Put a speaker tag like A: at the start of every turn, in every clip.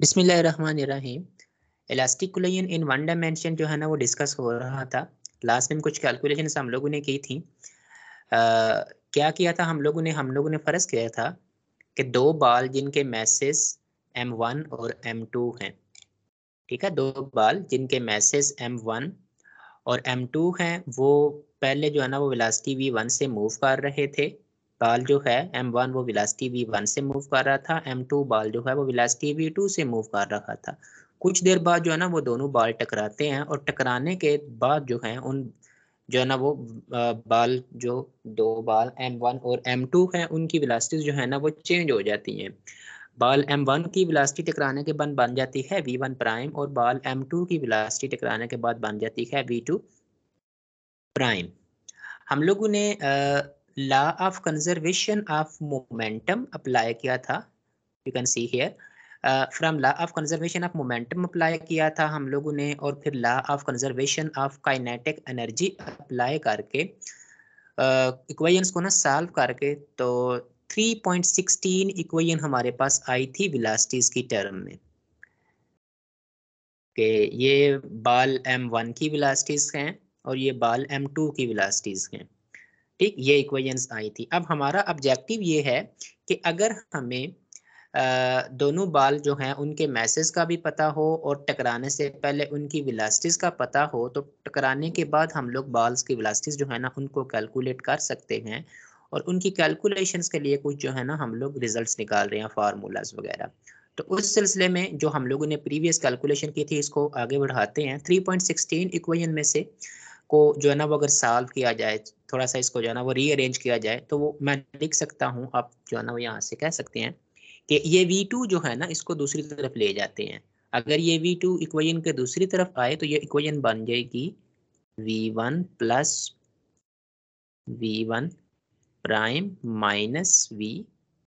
A: बिसमीम elastic collision in one dimension जो है ना वो डिस्कस हो रहा था लास्ट
B: टाइम कुछ कैलकुलेशन हम लोगों ने की थी आ, क्या किया था हम लोगों ने हम लोगों ने फ़र्ज़ किया था कि दो बाल जिनके मैसेस एम वन और एम टू हैं ठीक है दो बाल जिनके मैसेस एम वन और एम टू हैं वो पहले जो है ना वो वेलासिटी वी वन से मूव कर रहे थे बाल जो है एम वन वो विलासिटी वी वन से मूव कर रहा था एम टू बाल जो है वो विलासिटी वी टू से मूव कर रहा था कुछ देर बाद जो है ना वो दोनों बाल टकराते हैं और टकराने के बाद जो है उन जो है ना वो बाल जो दो बाल एम वन और एम टू है उनकी विलासिटी जो है ना वो चेंज हो जाती है बाल एम वन की विलासिटी टकराने के बाद बन जाती है वी वन प्राइम और बाल एम टू की विलासिटी टकराने के बाद बन जाती है वी टू प्राइम हम लोगों ने uh, law of conservation of momentum apply किया था you can see here from law of conservation of momentum apply किया था हम लोगों ने और फिर law of conservation of kinetic energy apply करके इक्वेशंस uh, को ना सॉल्व करके तो 3.16 इक्वेशन हमारे पास आई थी विलासिटीज की टर्म में कि ये बाल एम वन की विलासिटीज हैं और ये बाल एम टू की विलासिटीज हैं ठीक ये इक्वेशंस आई थी अब हमारा ऑब्जेक्टिव ये है कि अगर हमें दोनों बाल जो हैं उनके मैसेज का भी पता हो और टकराने से पहले उनकी विलास्टिस का पता हो तो टकराने के बाद हम लोग बाल्स की विलास्टिस जो है ना उनको कैलकुलेट कर सकते हैं और उनकी कैलकुलेशंस के लिए कुछ जो है ना हम लोग रिजल्ट्स निकाल रहे हैं फार्मूलाज वगैरह तो उस सिलसिले में जो हम लोगों ने प्रीवियस कैलकुलेशन की थी इसको आगे बढ़ाते हैं 3.16 इक्वेशन में से को जो है ना वो अगर सॉल्व किया जाए थोड़ा सा इसको जो है ना वो रीअरेंज किया जाए तो वो मैं लिख सकता हूँ आप जो है ना वो यहाँ से कह सकते हैं कि ये वी टू जो है ना इसको दूसरी तरफ ले जाते हैं अगर ये वी टू इक्वेजन के दूसरी तरफ आए तो ये इक्वेजन बन जाएगी V one plus V one prime minus V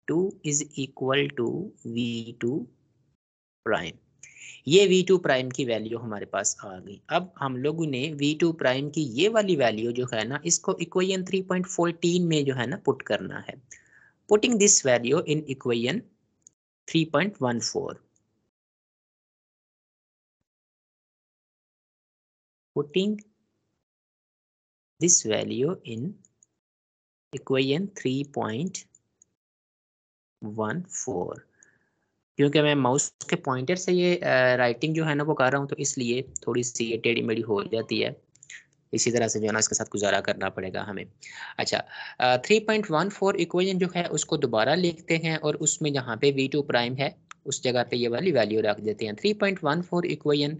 B: two is equal to V two prime ये V2 टू प्राइम की वैल्यू हमारे पास आ गई अब हम लोगों ने वी टू प्राइम की ये वाली वैल्यू जो है ना इसको इक्वेशन थ्री पॉइंट में जो है ना पुट करना है
A: putting this value in equation three point one four putting this value in equation
B: 3.14 क्योंकि मैं माउस के पॉइंटर से ये राइटिंग जो है ना वो कर रहा हूँ तो इसलिए थोड़ी सी ये टेढ़ी मेढ़ी हो जाती है इसी तरह से जो है ना इसके साथ गुजारा करना पड़ेगा हमें अच्छा three point one four equation जो है उसको दोबारा लिखते हैं और उसमें जहाँ पे वी टू प्राइम है उस जगह पे ये वाली वैल्यू रख देते हैं three point one four equation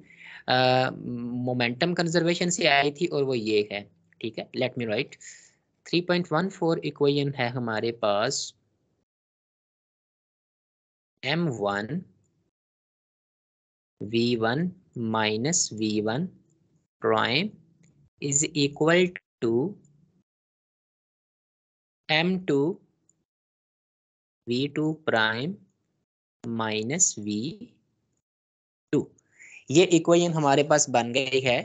B: momentum conservation से आई थी और वो ये
A: है ठीक है let me write three point one four equation है हमारे पास M one V one minus V one prime is equal to M two V two prime minus V
B: two ये इक्वेशन हमारे पास बन गई है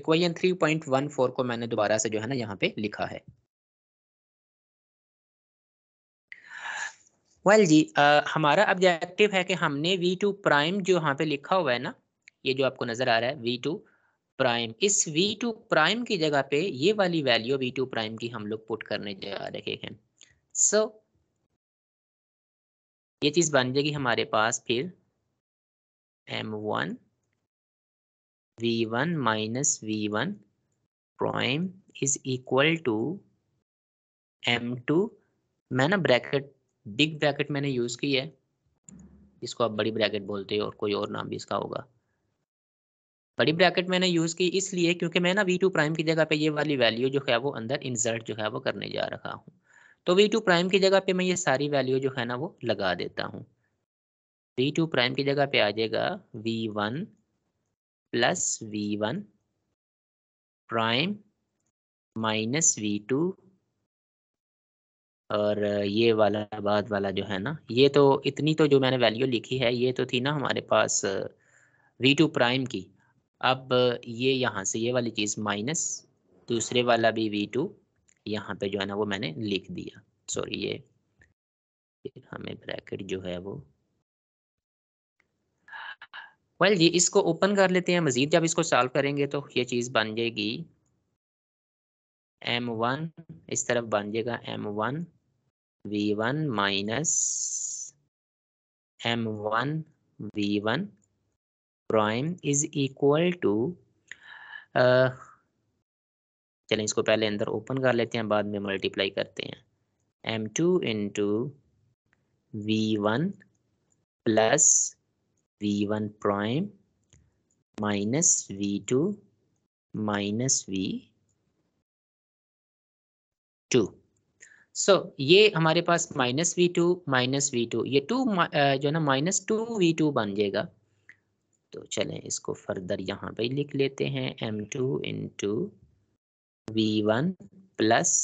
B: equation three point one four को मैंने दोबारा से जो है ना यहाँ पे लिखा है वेल well, जी आ, हमारा ऑब्जेक्टिव है कि हमने वी टू प्राइम जो यहाँ पे लिखा हुआ है ना ये जो आपको नज़र आ रहा है वी टू प्राइम इस वी टू प्राइम की जगह पे ये वाली वैल्यू वी टू प्राइम की हम लोग पुट करने जा रहे हैं
A: सो so, ये चीज़ बन जाएगी हमारे पास फिर M one V one minus V one
B: prime is equal to M two मैं ना ब्रैकेट बिग ब्रैकेट मैंने यूज़ की है इसको आप बड़ी ब्रैकेट बोलते हो और कोई और नाम भी इसका होगा बड़ी ब्रैकेट मैंने यूज़ की इसलिए क्योंकि मैं ना वी टू प्राइम की जगह पे ये वाली वैल्यू जो है वो अंदर इंसर्ट जो है वो करने जा रहा हूँ तो वी टू प्राइम की जगह पे मैं ये सारी वैल्यू जो है ना वो लगा देता हूँ वी टू प्राइम की जगह
A: पे आ जाएगा V one plus V one prime minus V two
B: और ये वाला बाद वाला जो है ना ये तो इतनी तो जो मैंने वैल्यू लिखी है ये तो थी ना हमारे पास वी टू प्राइम की अब ये यहाँ से ये वाली चीज़ माइनस दूसरे वाला भी वी टू यहाँ पे जो है ना वो मैंने लिख दिया सॉरी ये हमें ब्रैकेट जो है वो वेल well, जी इसको ओपन कर लेते हैं मज़ीद जब इसको सॉल्व करेंगे तो ये चीज़ बन जाएगी एम वन इस तरफ बन जाएगा M one v1 minus m1 v1 prime is equal to uh, चलें इसको पहले अंदर ओपन कर लेते हैं बाद में मल्टीप्लाई करते हैं M two into V one plus
A: V one prime minus V two minus V two so so, ये
B: हमारे पास minus V two minus V two ये टू uh, जो है ना माइनस टू वी टू बन जाएगा तो चलें इसको फर्दर यहाँ पे लिख लेते हैं M two in to V one plus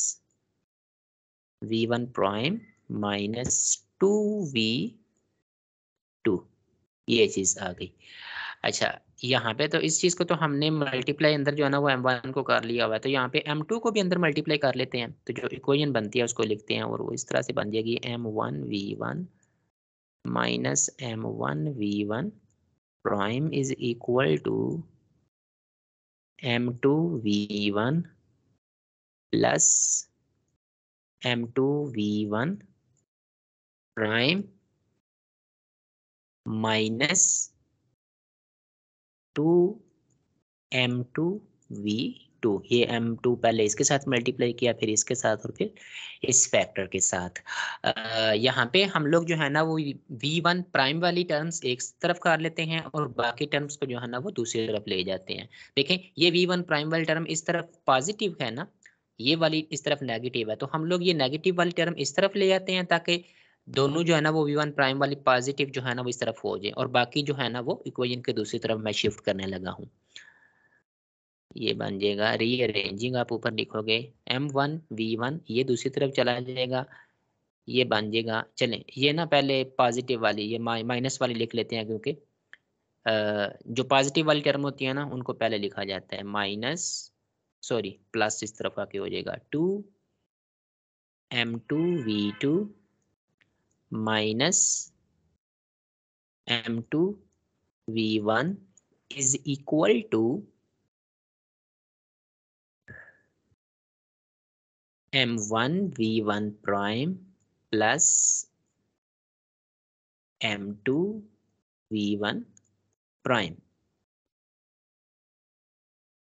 B: V one prime minus two V two ये चीज़ आ गई अच्छा यहाँ पे तो इस चीज़ को तो हमने मल्टीप्लाई अंदर जो है ना वो एम वन को कर लिया हुआ है तो यहाँ पे एम टू को भी अंदर मल्टीप्लाई कर लेते हैं तो जो इक्वेशन बनती है उसको लिखते हैं और वो इस तरह से बन जाएगी M one V one minus M one V one prime is equal to M two
A: V one plus M two V one prime minus two M two V
B: two ये एम टू पहले इसके साथ multiply किया फिर इसके साथ और फिर इस फैक्टर के साथ यहाँ पे हम लोग जो है ना वो वी वन प्राइम वाली टर्म्स एक तरफ कर लेते हैं और बाकी टर्म्स को जो है ना वो दूसरी तरफ ले जाते हैं देखें ये वी वन प्राइम वाली टर्म इस तरफ पॉजिटिव है ना ये वाली इस तरफ नेगेटिव है तो हम लोग ये नेगेटिव वाली टर्म इस तरफ ले जाते हैं ताकि दोनों जो है ना वो वी वन प्राइम वाली पॉजिटिव जो है ना वो इस तरफ हो जाए और बाकी जो है ना वो इक्वेशन के दूसरी तरफ मैं शिफ्ट करने लगा हूँ ये बन जाएगा रीअरेंजिंग आप ऊपर लिखोगे एम वन वी वन ये दूसरी तरफ चला जाएगा ये बन जाएगा चले ये ना पहले पॉजिटिव वाली ये माइनस वाली लिख लेते हैं क्योंकि जो पॉजिटिव वाली टर्म होती है ना उनको पहले लिखा जाता है माइनस सॉरी प्लस इस तरफ आके हो जाएगा two M two V
A: two minus m2 v1 is equal to m1 v1 prime plus m2 v1 prime.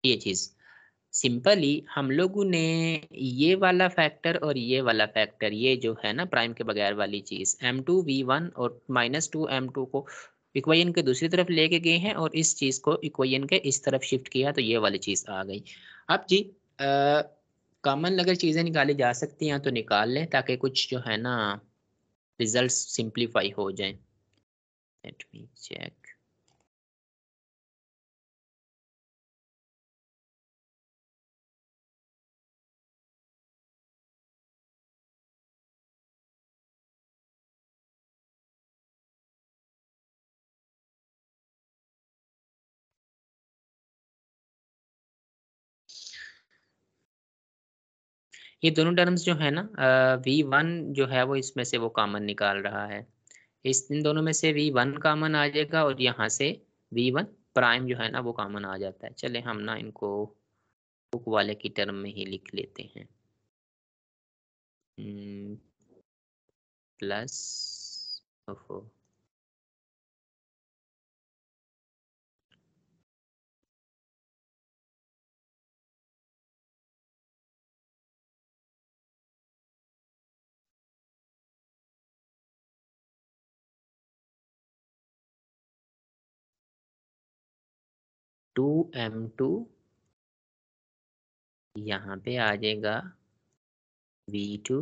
A: It is
B: simply हम लोगों ने ये वाला फैक्टर और ये वाला फैक्टर ये जो है ना प्राइम के बगैर वाली चीज़ एम टू वी वन और माइनस टू एम टू को इक्वेशन के दूसरी तरफ लेके गए हैं और इस चीज़ को इक्वेशन के इस तरफ शिफ्ट किया तो ये वाली चीज़ आ गई अब जी कॉमन अगर चीज़ें निकाली जा सकती हैं तो निकाल लें ताकि कुछ
C: जो है ना रिजल्ट सिंप्लीफाई हो जाए लेट मी चेक ये दोनों टर्म्स जो है ना वी वन
B: जो है वो इसमें से वो कामन निकाल रहा है इस इन दोनों में से वी वन कामन आ जाएगा और यहाँ से वी वन प्राइम जो है ना वो कामन आ जाता है चले हम ना इनको
A: बुक वाले की टर्म में ही लिख लेते हैं प्लस हम्म, ओहो टू एम टू यहाँ पे आ जाएगा वी टू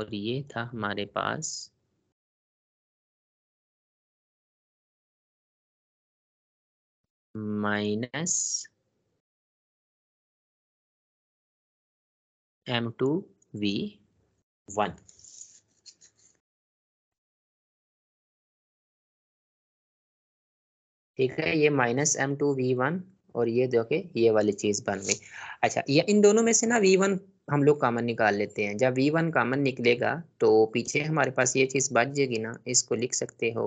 A: और ये था हमारे पास
C: minus M two V one
A: ठीक है ये minus M two V one और ये जो ये वाली चीज़ बन गई
B: अच्छा ये इन दोनों में से ना वी वन हम लोग कामन निकाल लेते हैं जब वी वन कामन निकलेगा तो पीछे हमारे पास ये चीज़ बच जाएगी ना इसको लिख सकते हो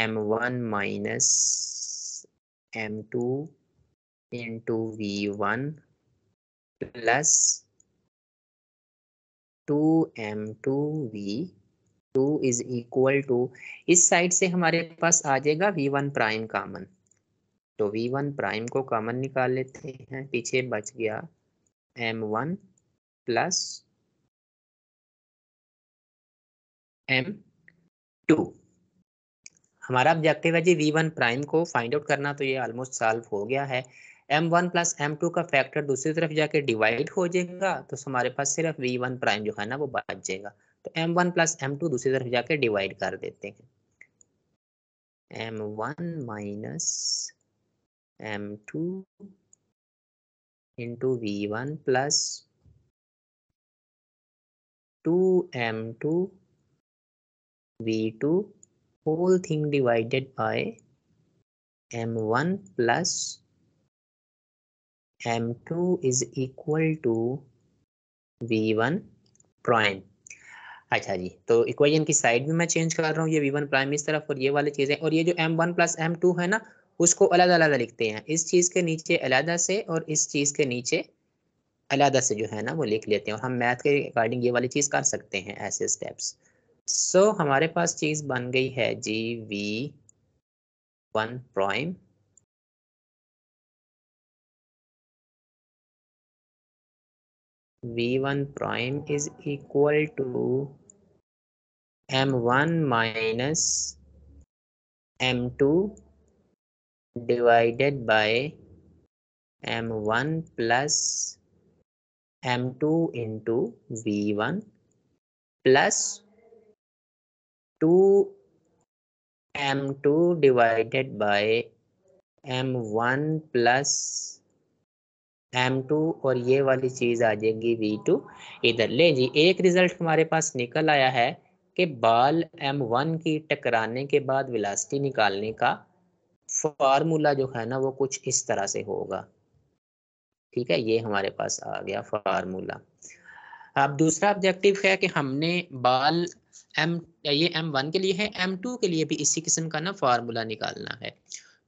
B: M one
A: minus M two in to V one plus two M two
B: V two is equal to इस साइड से हमारे पास आ जाएगा वी वन प्राइम कामन तो वी वन प्राइम को कामन निकाल लेते हैं पीछे बच गया
A: M one plus M two हमारा ऑब्जेक्टिव है जी वी वन
B: प्राइम को फाइंड आउट करना तो ये ऑलमोस्ट सॉल्व हो गया है M one plus M two का फैक्टर दूसरी तरफ जाके डिवाइड हो जाएगा तो हमारे पास सिर्फ वी वन प्राइम जो है ना वो बच जाएगा तो M one plus M two दूसरी तरफ जाके डिवाइड कर देते हैं M one
A: minus M two into V one plus two M two V two whole thing divided by M one plus M two is equal to V one prime अच्छा
B: जी तो equation की side भी मैं change कर रहा हूँ ये वी वन प्राइम इस तरफ और ये वाली चीज़ें और ये जो M one plus M two है ना उसको अलग अलग लिखते हैं इस चीज़ के नीचे अलहदा से और इस चीज़ के नीचे अलहदा से जो है ना वो लिख लेते हैं और हम मैथ के अकॉर्डिंग ये वाली चीज़ कर सकते हैं ऐसे
A: स्टेप्स सो so, हमारे पास चीज़ बन गई है जी V one prime v1 prime is equal to m1 minus m2
B: divided by m1 plus
A: m2 into v1 plus 2 m2 divided
B: by m1 plus m2 और ये वाली चीज़ आ जाएगी v2 इधर ले जी एक रिजल्ट हमारे पास निकल आया है कि बाल m1 की टकराने के बाद विलासिटी निकालने का फार्मूला जो है ना वो कुछ इस तरह से होगा ठीक है ये हमारे पास आ गया फार्मूला अब दूसरा ऑब्जेक्टिव है कि हमने बाल एम ये एम वन के लिए है एम टू के लिए भी इसी किस्म का ना फार्मूला निकालना है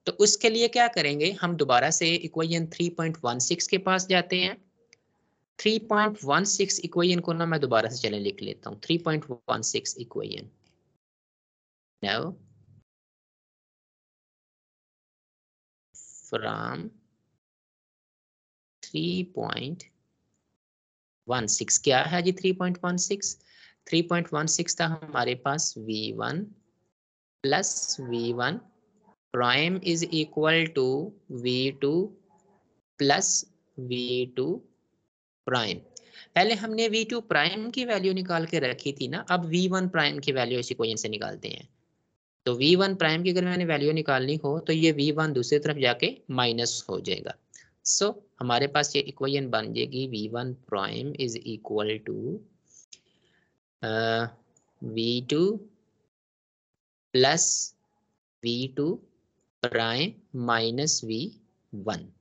B: तो उसके लिए क्या करेंगे हम दोबारा से इक्वेशन 3.16 के पास जाते हैं 3.16 इक्वेशन को ना मैं दोबारा से चले लिख लेता हूं 3.16
C: इक्वेशन नाउ
A: फ्रॉम 3.16 क्या है जी 3.16 3.16
B: था हमारे पास V1 plus V1 prime is equal to V2 plus V2 prime पहले हमने वी टू प्राइम की वैल्यू निकाल के रखी थी ना अब वी वन प्राइम की वैल्यू इसी क्वेश्चन से निकालते हैं तो वी वन प्राइम की अगर मैंने वैल्यू निकालनी हो तो ये वी वन दूसरी तरफ जाके माइनस हो जाएगा सो so, हमारे पास ये इक्वेशन बन जाएगी V one prime is equal to V two plus V two prime minus V one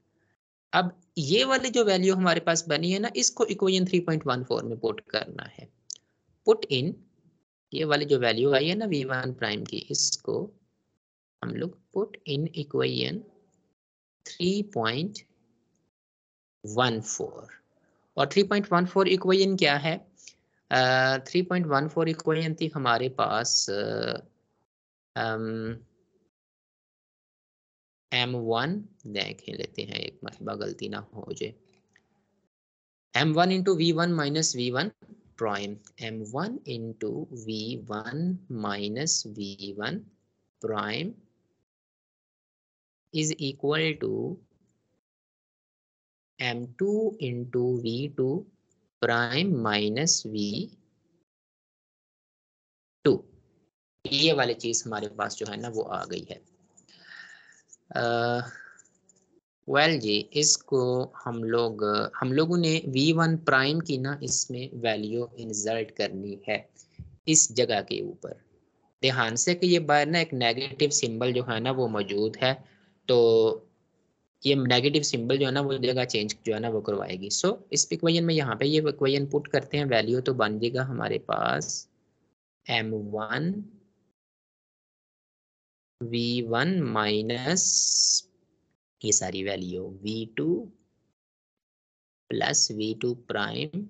B: अब ये वाली जो वैल्यू हमारे पास बनी है ना इसको इक्वेशन 3.14 में पुट करना है पुट इन ये वाली जो वैल्यू आई है ना वी वन प्राइम की इसको हम लोग पुट इन इक्वेशन 3.14 और 3.14 इक्वेशन क्या है uh, 3.14 इक्वेशन थी हमारे पास uh, um, एम वन देख लेते हैं एक मरतबा गलती ना हो जाए M one into V one minus V one prime M one into V one minus V one prime
A: is equal to M two into V two prime minus V
B: two ये वाली चीज हमारे पास जो है ना वो आ गई है वेल जी इसको हम लोग हम लोगों ने वी वन प्राइम की ना इसमें वैल्यू इंजर्ट करनी है इस जगह के ऊपर ध्यान से कि ये बाहर ना एक नेगेटिव सिंबल जो है ना वो मौजूद है तो ये नेगेटिव सिंबल जो है ना वो जगह चेंज जो है ना वो करवाएगी सो so, इस इक्वेजन में यहाँ पे ये इक्वेजन पुट करते हैं वैल्यू तो बन जाएगा हमारे पास
A: M one V one minus ये सारी value V two plus V two prime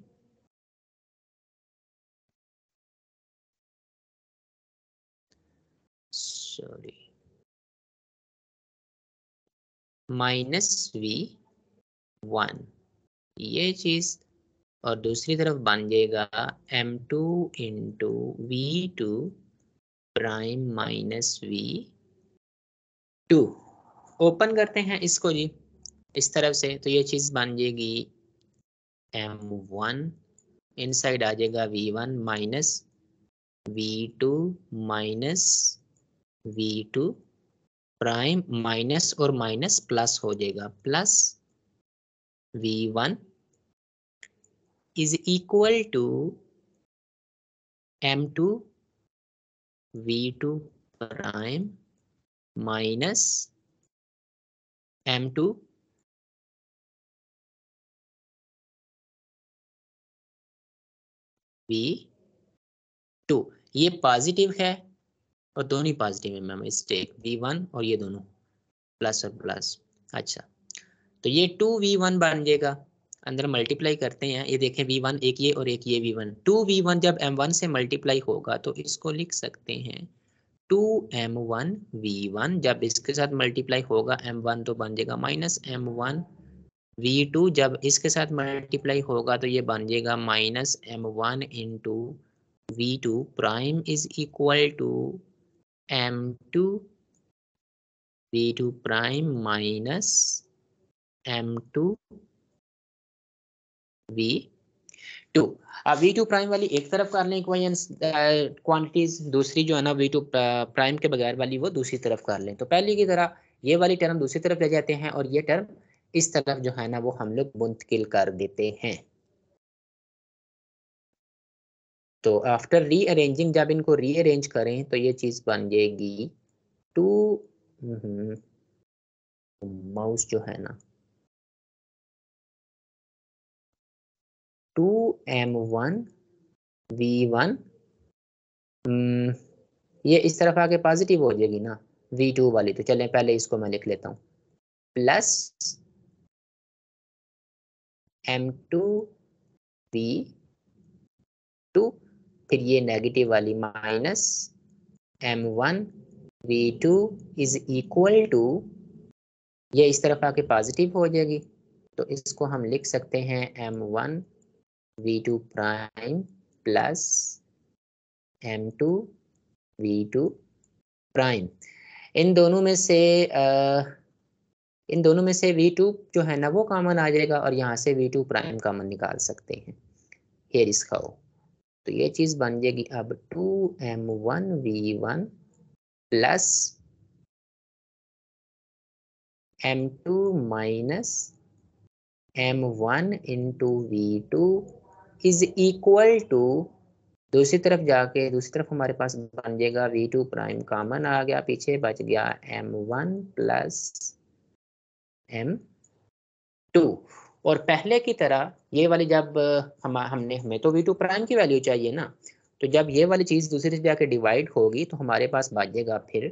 C: sorry minus V one
B: ये चीज और दूसरी तरफ बन जाएगा M two into V two prime minus V two open करते हैं इसको जी इस तरफ से तो ये चीज़ बन जाएगी एम वन इन साइड आ जाएगा V one minus V two minus V two prime minus और माइनस प्लस हो जाएगा plus V one
A: is equal to M two V two prime minus m2 two ये पॉजिटिव है और दोनों ही पॉजिटिव है मैम स्टेक वी वन और ये दोनों
B: प्लस और प्लस अच्छा तो ये टू वी वन बन जाएगा अंदर मल्टीप्लाई करते हैं ये देखें वी वन एक ये और एक ये V one two V one जब एम वन से मल्टीप्लाई होगा तो इसको लिख सकते हैं two M one V one जब इसके साथ मल्टीप्लाई होगा एम वन तो बन जाएगा minus M one V two जब इसके साथ मल्टीप्लाई होगा तो ये बन जाएगा minus M one in to V two prime is equal to M two V two prime minus M two V two अब वी टू प्राइम वाली एक तरफ कर लें इक्वाइन क्वांटिटीज दूसरी जो है ना वी टू प्राइम के बगैर वाली वो दूसरी तरफ कर लें तो पहले की तरह ये वाली टर्म दूसरी तरफ ले जाते हैं और ये टर्म इस तरफ जो है ना वो हम लोग मुंतकिल कर देते हैं तो आफ्टर रीअरेंजिंग
A: जब इनको रीअरेंज करें तो ये चीज बन जाएगी टू माउस हम्म, जो है ना वन वी वन
B: हम्म, ये इस तरफ आके पॉजिटिव हो जाएगी ना v2 वाली तो चलें पहले
A: इसको मैं लिख लेता हूँ plus M two V two फिर ये नेगेटिव
B: वाली minus M one V two is equal to ये इस तरफ आके पॉजिटिव हो जाएगी तो इसको हम लिख सकते हैं M one v2 prime plus m2 v2 prime इन दोनों में से आ, इन दोनों में से v2 जो है ना वो कॉमन आ जाएगा और यहाँ से v2 प्राइम कामन निकाल सकते हैं हेयर इसका हो तो ये चीज़ बन जाएगी अब
A: two M one V one plus M two minus M one
B: into V two is equal to दूसरी तरफ जाके दूसरी तरफ हमारे पास बन जाएगा वी टू प्राइम कामन आ गया पीछे बच गया M one plus M two और पहले की तरह ये वाली जब हम हमने हमें तो वी टू प्राइम की वैल्यू चाहिए ना तो जब ये वाली चीज़ दूसरी तरफ जाके डिवाइड होगी तो हमारे पास बच जाएगा फिर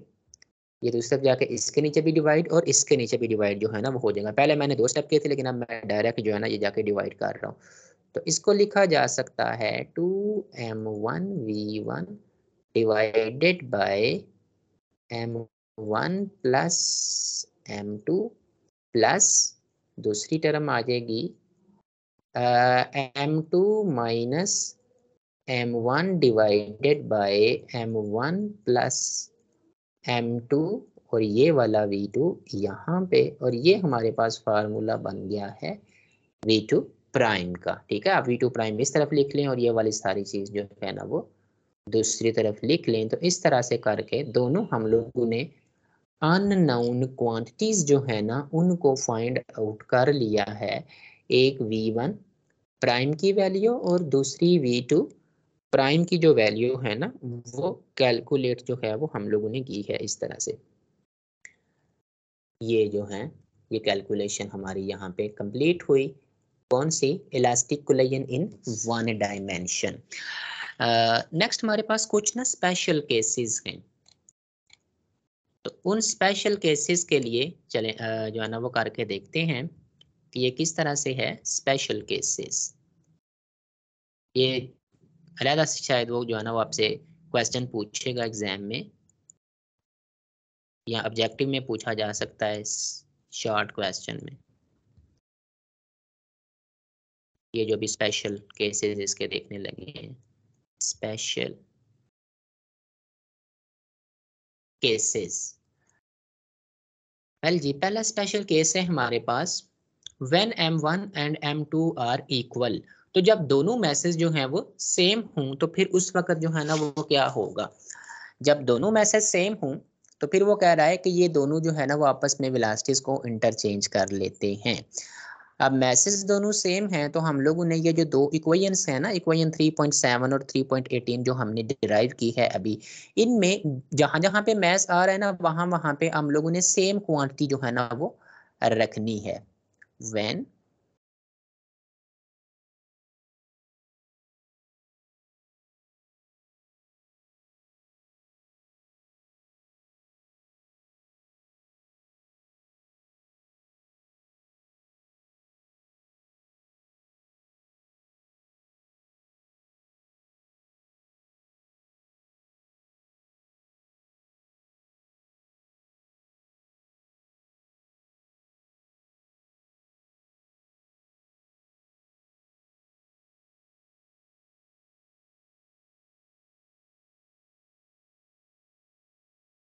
B: ये दूसरी तरफ जाके इसके नीचे भी डिवाइड और इसके नीचे भी डिवाइड जो है ना वो हो जाएगा पहले मैंने दो स्टेप किए थे लेकिन अब मैं डायरेक्ट जो है ना ये जाके डिवाइड कर रहा हूँ तो इसको लिखा जा सकता है two M one V one divided by M one plus M two plus दूसरी टर्म आ जाएगी M two minus M one divided by M one plus M two और ये वाला वी टू यहाँ पे और ये हमारे पास फार्मूला बन गया है वी टू प्राइम का ठीक है आप वी टू प्राइम इस तरफ लिख लें और ये वाली सारी चीज़ जो है ना वो दूसरी तरफ लिख लें तो इस तरह से करके दोनों हम लोगों ने अननाउन क्वांटिटीज जो है ना उनको फाइंड आउट कर लिया है एक वी वन प्राइम की वैल्यू और दूसरी वी टू प्राइम की जो वैल्यू है ना वो कैलकुलेट जो है वो हम लोगों ने की है इस तरह से ये जो है ये कैलकुलेशन हमारी यहाँ पे कंप्लीट हुई कौन सी elastic collision in one dimension next हमारे पास कुछ ना स्पेशल केसेस हैं तो उन स्पेशल केसेस के लिए चले uh, जो है ना वो करके देखते हैं कि ये किस तरह से है स्पेशल केसेस ये अलग से शायद वो जो है ना वो आपसे
A: क्वेश्चन पूछेगा एग्जाम में या ऑब्जेक्टिव में पूछा जा सकता है इस शॉर्ट क्वेश्चन में ये जो भी स्पेशल केसेस इसके देखने लगे हैं स्पेशल केसेस वेल जी पहला स्पेशल केस है हमारे पास when one and two
B: are equal तो जब दोनों मैसेज जो हैं वो सेम हों तो फिर उस वक्त जो है ना वो क्या होगा जब दोनों मैसेज सेम हों तो फिर वो कह रहा है कि ये दोनों जो है ना वो आपस में विलासिटीज को इंटरचेंज कर लेते हैं अब मैसेज दोनों सेम हैं तो हम लोगों ने ये जो दो इक्वेशंस हैं ना इक्वेशन 3.7 और 3.18 जो हमने डिराइव की है अभी इनमें जहां जहां पे मैस आ रहा है ना वहां वहां पे हम लोगों ने सेम
C: क्वांटिटी जो है ना वो रखनी है व्हेन